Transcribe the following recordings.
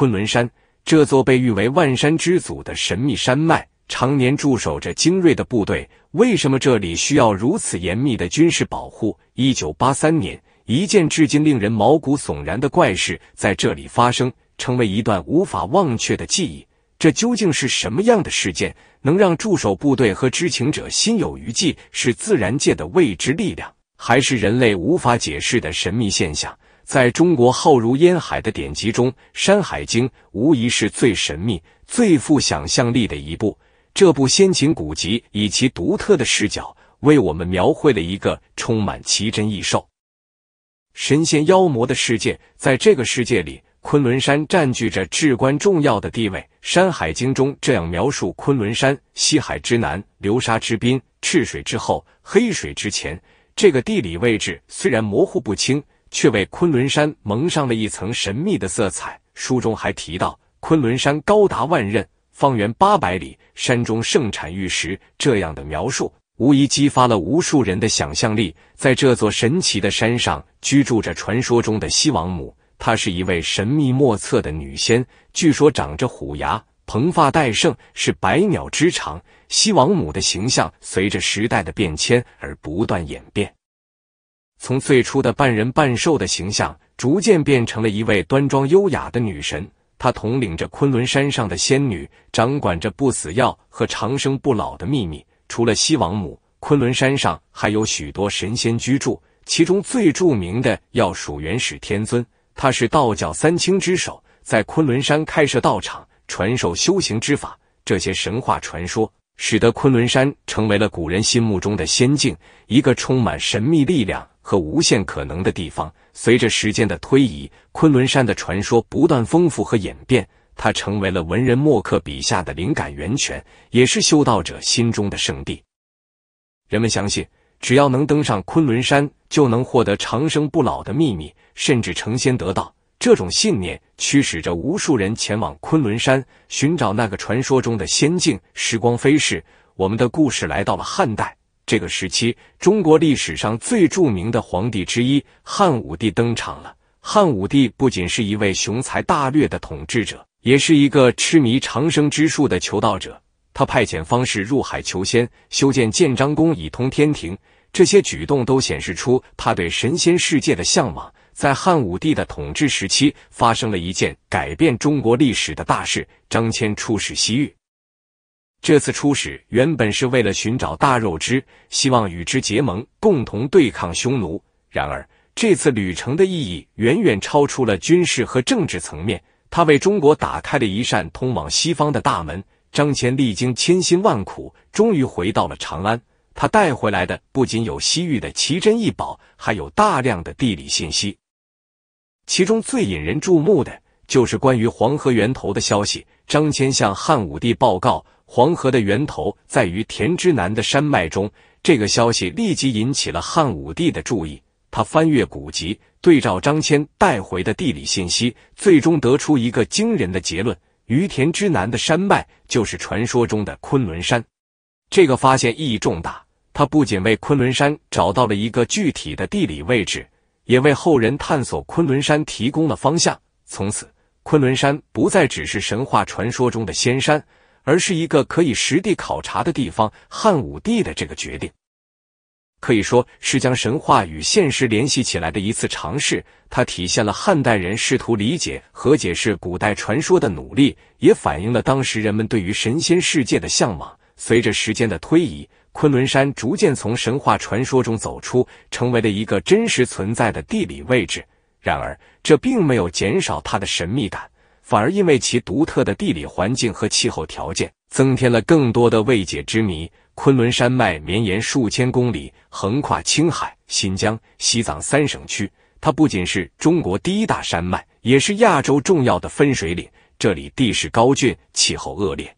昆仑山，这座被誉为万山之祖的神秘山脉，常年驻守着精锐的部队。为什么这里需要如此严密的军事保护？一九八三年，一件至今令人毛骨悚然的怪事在这里发生，成为一段无法忘却的记忆。这究竟是什么样的事件，能让驻守部队和知情者心有余悸？是自然界的未知力量，还是人类无法解释的神秘现象？在中国浩如烟海的典籍中，《山海经》无疑是最神秘、最富想象力的一部。这部先秦古籍以其独特的视角，为我们描绘了一个充满奇珍异兽、神仙妖魔的世界。在这个世界里，昆仑山占据着至关重要的地位。《山海经》中这样描述：“昆仑山西海之南，流沙之滨，赤水之后，黑水之前。”这个地理位置虽然模糊不清。却为昆仑山蒙上了一层神秘的色彩。书中还提到，昆仑山高达万仞，方圆八百里，山中盛产玉石。这样的描述无疑激发了无数人的想象力。在这座神奇的山上，居住着传说中的西王母，她是一位神秘莫测的女仙，据说长着虎牙，蓬发戴胜，是百鸟之长。西王母的形象随着时代的变迁而不断演变。从最初的半人半兽的形象，逐渐变成了一位端庄优雅的女神。她统领着昆仑山上的仙女，掌管着不死药和长生不老的秘密。除了西王母，昆仑山上还有许多神仙居住。其中最著名的要数元始天尊，他是道教三清之首，在昆仑山开设道场，传授修行之法。这些神话传说，使得昆仑山成为了古人心目中的仙境，一个充满神秘力量。和无限可能的地方。随着时间的推移，昆仑山的传说不断丰富和演变，它成为了文人墨客笔下的灵感源泉，也是修道者心中的圣地。人们相信，只要能登上昆仑山，就能获得长生不老的秘密，甚至成仙得道。这种信念驱使着无数人前往昆仑山，寻找那个传说中的仙境。时光飞逝，我们的故事来到了汉代。这个时期，中国历史上最著名的皇帝之一汉武帝登场了。汉武帝不仅是一位雄才大略的统治者，也是一个痴迷长生之术的求道者。他派遣方士入海求仙，修建建章宫以通天庭，这些举动都显示出他对神仙世界的向往。在汉武帝的统治时期，发生了一件改变中国历史的大事：张骞出使西域。这次出使原本是为了寻找大肉之，希望与之结盟，共同对抗匈奴。然而，这次旅程的意义远远超出了军事和政治层面。他为中国打开了一扇通往西方的大门。张骞历经千辛万苦，终于回到了长安。他带回来的不仅有西域的奇珍异宝，还有大量的地理信息。其中最引人注目的就是关于黄河源头的消息。张骞向汉武帝报告。黄河的源头在于田之南的山脉中，这个消息立即引起了汉武帝的注意。他翻阅古籍，对照张骞带回的地理信息，最终得出一个惊人的结论：于田之南的山脉就是传说中的昆仑山。这个发现意义重大，他不仅为昆仑山找到了一个具体的地理位置，也为后人探索昆仑山提供了方向。从此，昆仑山不再只是神话传说中的仙山。而是一个可以实地考察的地方。汉武帝的这个决定，可以说是将神话与现实联系起来的一次尝试。它体现了汉代人试图理解和解释古代传说的努力，也反映了当时人们对于神仙世界的向往。随着时间的推移，昆仑山逐渐从神话传说中走出，成为了一个真实存在的地理位置。然而，这并没有减少它的神秘感。反而因为其独特的地理环境和气候条件，增添了更多的未解之谜。昆仑山脉绵延数千公里，横跨青海、新疆、西藏三省区。它不仅是中国第一大山脉，也是亚洲重要的分水岭。这里地势高峻，气候恶劣，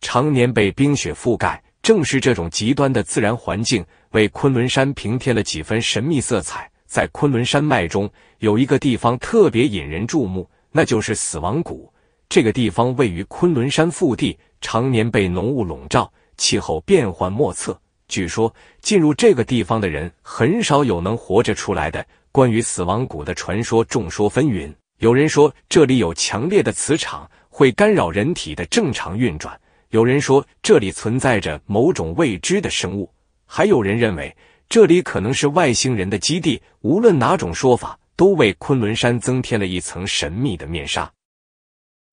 常年被冰雪覆盖。正是这种极端的自然环境，为昆仑山平添了几分神秘色彩。在昆仑山脉中，有一个地方特别引人注目。那就是死亡谷，这个地方位于昆仑山腹地，常年被浓雾笼罩，气候变幻莫测。据说进入这个地方的人很少有能活着出来的。关于死亡谷的传说众说纷纭，有人说这里有强烈的磁场，会干扰人体的正常运转；有人说这里存在着某种未知的生物；还有人认为这里可能是外星人的基地。无论哪种说法。都为昆仑山增添了一层神秘的面纱。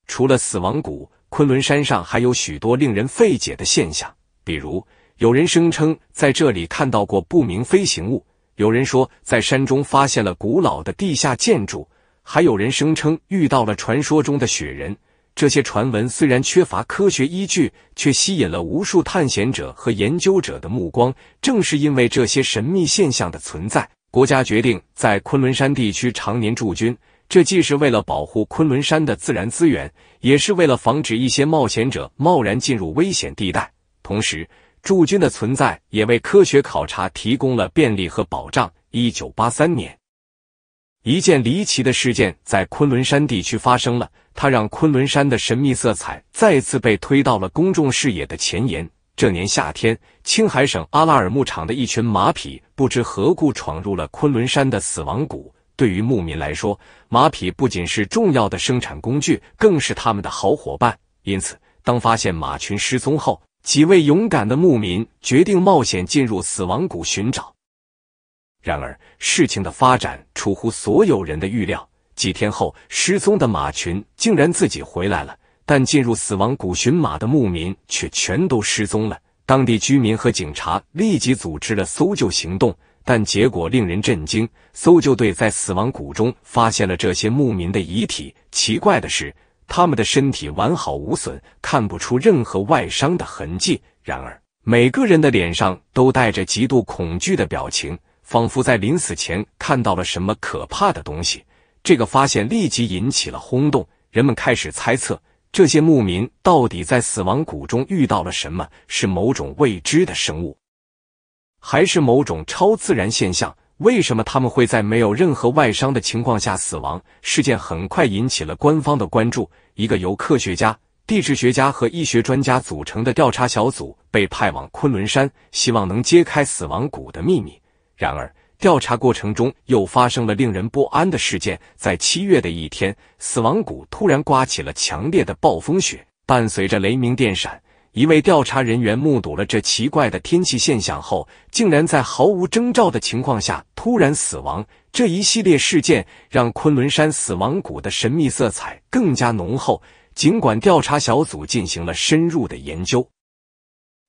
除了死亡谷，昆仑山上还有许多令人费解的现象。比如，有人声称在这里看到过不明飞行物；有人说在山中发现了古老的地下建筑；还有人声称遇到了传说中的雪人。这些传闻虽然缺乏科学依据，却吸引了无数探险者和研究者的目光。正是因为这些神秘现象的存在。国家决定在昆仑山地区常年驻军，这既是为了保护昆仑山的自然资源，也是为了防止一些冒险者贸然进入危险地带。同时，驻军的存在也为科学考察提供了便利和保障。一九八三年，一件离奇的事件在昆仑山地区发生了，它让昆仑山的神秘色彩再次被推到了公众视野的前沿。这年夏天，青海省阿拉尔牧场的一群马匹不知何故闯入了昆仑山的死亡谷。对于牧民来说，马匹不仅是重要的生产工具，更是他们的好伙伴。因此，当发现马群失踪后，几位勇敢的牧民决定冒险进入死亡谷寻找。然而，事情的发展出乎所有人的预料。几天后，失踪的马群竟然自己回来了。但进入死亡谷巡马的牧民却全都失踪了。当地居民和警察立即组织了搜救行动，但结果令人震惊：搜救队在死亡谷中发现了这些牧民的遗体。奇怪的是，他们的身体完好无损，看不出任何外伤的痕迹。然而，每个人的脸上都带着极度恐惧的表情，仿佛在临死前看到了什么可怕的东西。这个发现立即引起了轰动，人们开始猜测。这些牧民到底在死亡谷中遇到了什么？是某种未知的生物，还是某种超自然现象？为什么他们会在没有任何外伤的情况下死亡？事件很快引起了官方的关注。一个由科学家、地质学家和医学专家组成的调查小组被派往昆仑山，希望能揭开死亡谷的秘密。然而，调查过程中又发生了令人不安的事件。在七月的一天，死亡谷突然刮起了强烈的暴风雪，伴随着雷鸣电闪。一位调查人员目睹了这奇怪的天气现象后，竟然在毫无征兆的情况下突然死亡。这一系列事件让昆仑山死亡谷的神秘色彩更加浓厚。尽管调查小组进行了深入的研究，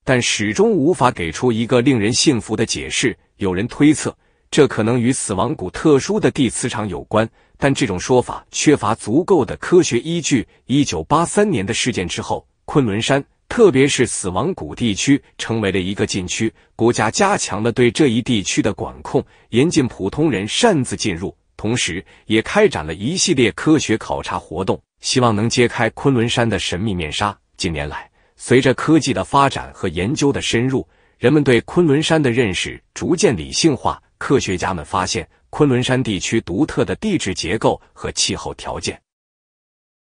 但始终无法给出一个令人信服的解释。有人推测。这可能与死亡谷特殊的地磁场有关，但这种说法缺乏足够的科学依据。一九八三年的事件之后，昆仑山，特别是死亡谷地区，成为了一个禁区。国家加强了对这一地区的管控，严禁普通人擅自进入，同时也开展了一系列科学考察活动，希望能揭开昆仑山的神秘面纱。近年来，随着科技的发展和研究的深入，人们对昆仑山的认识逐渐理性化。科学家们发现，昆仑山地区独特的地质结构和气候条件，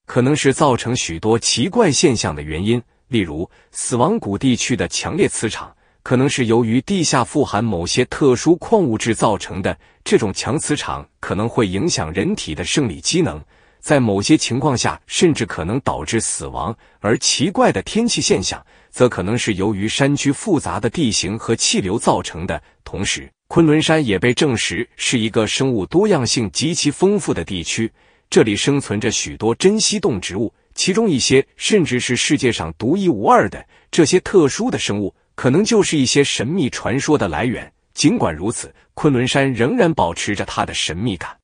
可能是造成许多奇怪现象的原因。例如，死亡谷地区的强烈磁场，可能是由于地下富含某些特殊矿物质造成的。这种强磁场可能会影响人体的生理机能，在某些情况下，甚至可能导致死亡。而奇怪的天气现象，则可能是由于山区复杂的地形和气流造成的。同时，昆仑山也被证实是一个生物多样性极其丰富的地区，这里生存着许多珍稀动植物，其中一些甚至是世界上独一无二的。这些特殊的生物可能就是一些神秘传说的来源。尽管如此，昆仑山仍然保持着它的神秘感，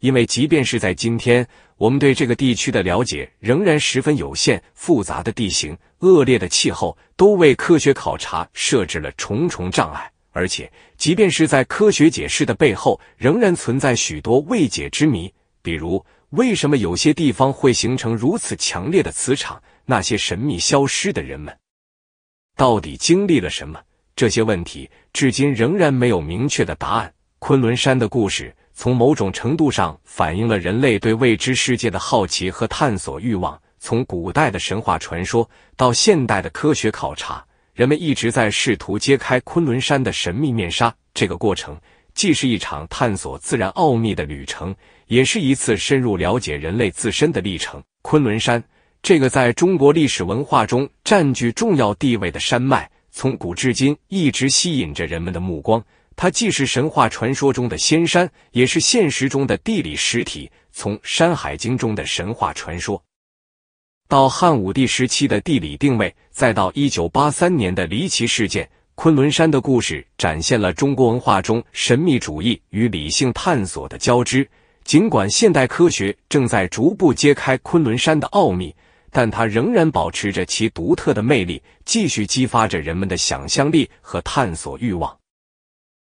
因为即便是在今天，我们对这个地区的了解仍然十分有限。复杂的地形、恶劣的气候都为科学考察设置了重重障碍。而且，即便是在科学解释的背后，仍然存在许多未解之谜。比如，为什么有些地方会形成如此强烈的磁场？那些神秘消失的人们，到底经历了什么？这些问题至今仍然没有明确的答案。昆仑山的故事，从某种程度上反映了人类对未知世界的好奇和探索欲望。从古代的神话传说，到现代的科学考察。人们一直在试图揭开昆仑山的神秘面纱。这个过程既是一场探索自然奥秘的旅程，也是一次深入了解人类自身的历程。昆仑山，这个在中国历史文化中占据重要地位的山脉，从古至今一直吸引着人们的目光。它既是神话传说中的仙山，也是现实中的地理实体。从《山海经》中的神话传说。到汉武帝时期的地理定位，再到一九八三年的离奇事件，昆仑山的故事展现了中国文化中神秘主义与理性探索的交织。尽管现代科学正在逐步揭开昆仑山的奥秘，但它仍然保持着其独特的魅力，继续激发着人们的想象力和探索欲望。